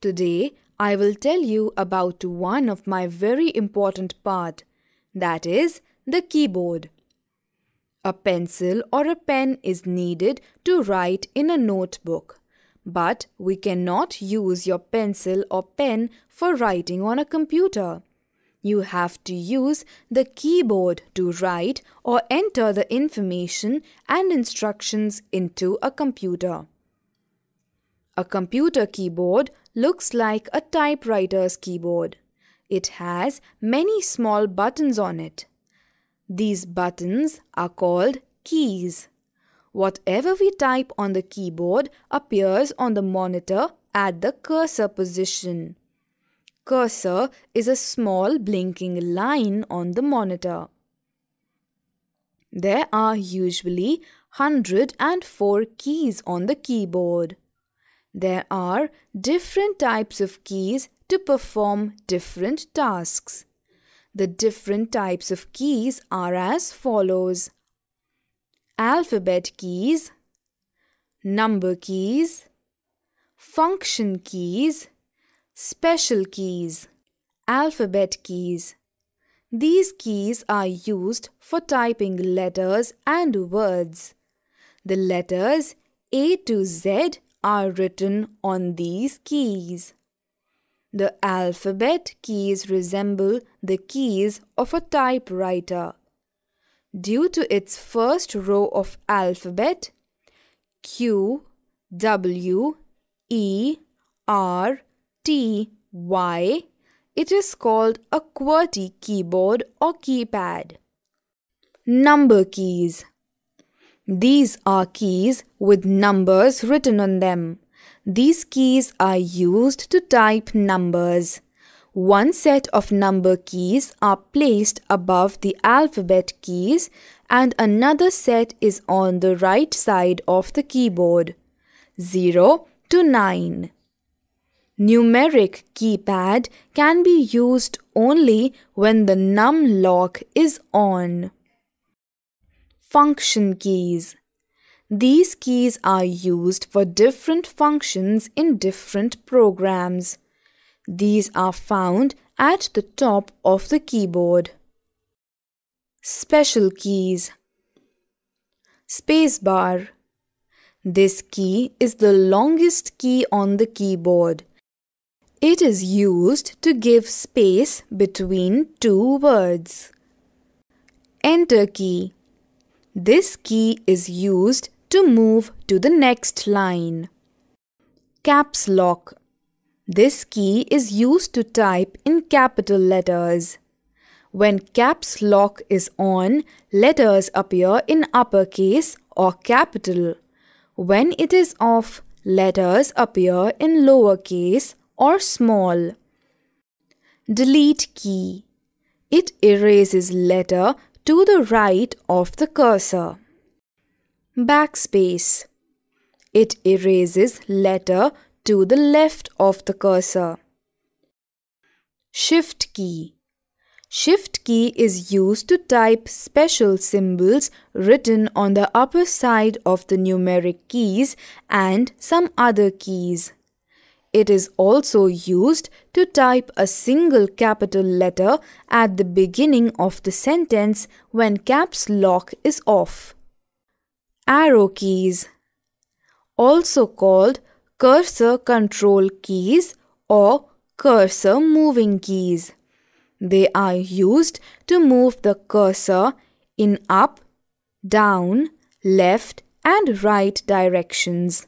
Today, I will tell you about one of my very important part, that is the keyboard. A pencil or a pen is needed to write in a notebook. But we cannot use your pencil or pen for writing on a computer. You have to use the keyboard to write or enter the information and instructions into a computer. A computer keyboard looks like a typewriter's keyboard. It has many small buttons on it. These buttons are called keys. Whatever we type on the keyboard appears on the monitor at the cursor position. Cursor is a small blinking line on the monitor. There are usually 104 keys on the keyboard. There are different types of keys to perform different tasks. The different types of keys are as follows. Alphabet keys, number keys, function keys, special keys, alphabet keys. These keys are used for typing letters and words. The letters A to Z are written on these keys. The alphabet keys resemble the keys of a typewriter. Due to its first row of alphabet, Q, W, E, R, T, Y, it is called a QWERTY keyboard or keypad. Number keys these are keys with numbers written on them. These keys are used to type numbers. One set of number keys are placed above the alphabet keys and another set is on the right side of the keyboard. 0 to 9. Numeric keypad can be used only when the num lock is on. Function keys. These keys are used for different functions in different programs. These are found at the top of the keyboard. Special keys Spacebar This key is the longest key on the keyboard. It is used to give space between two words. Enter key this key is used to move to the next line. Caps Lock This key is used to type in capital letters. When caps lock is on, letters appear in uppercase or capital. When it is off, letters appear in lowercase or small. Delete key. It erases letter to the right of the cursor. Backspace. It erases letter to the left of the cursor. Shift key. Shift key is used to type special symbols written on the upper side of the numeric keys and some other keys. It is also used to type a single capital letter at the beginning of the sentence when caps lock is off. Arrow keys, also called cursor control keys or cursor moving keys. They are used to move the cursor in up, down, left, and right directions.